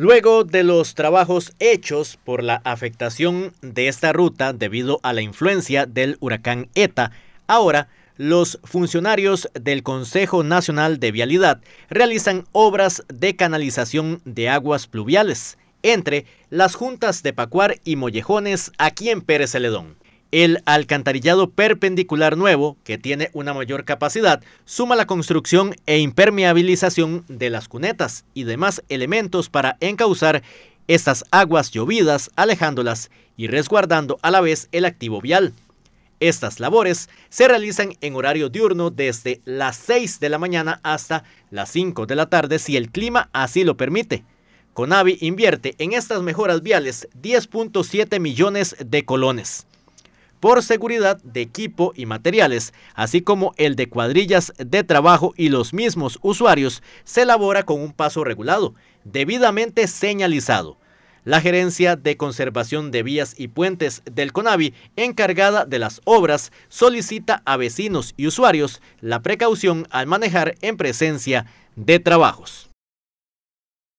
Luego de los trabajos hechos por la afectación de esta ruta debido a la influencia del huracán ETA, ahora los funcionarios del Consejo Nacional de Vialidad realizan obras de canalización de aguas pluviales entre las juntas de Pacuar y Mollejones aquí en Pérez Celedón. El alcantarillado perpendicular nuevo, que tiene una mayor capacidad, suma la construcción e impermeabilización de las cunetas y demás elementos para encauzar estas aguas llovidas, alejándolas y resguardando a la vez el activo vial. Estas labores se realizan en horario diurno desde las 6 de la mañana hasta las 5 de la tarde si el clima así lo permite. Conavi invierte en estas mejoras viales 10.7 millones de colones por seguridad de equipo y materiales, así como el de cuadrillas de trabajo y los mismos usuarios, se elabora con un paso regulado, debidamente señalizado. La Gerencia de Conservación de Vías y Puentes del CONAVI, encargada de las obras, solicita a vecinos y usuarios la precaución al manejar en presencia de trabajos.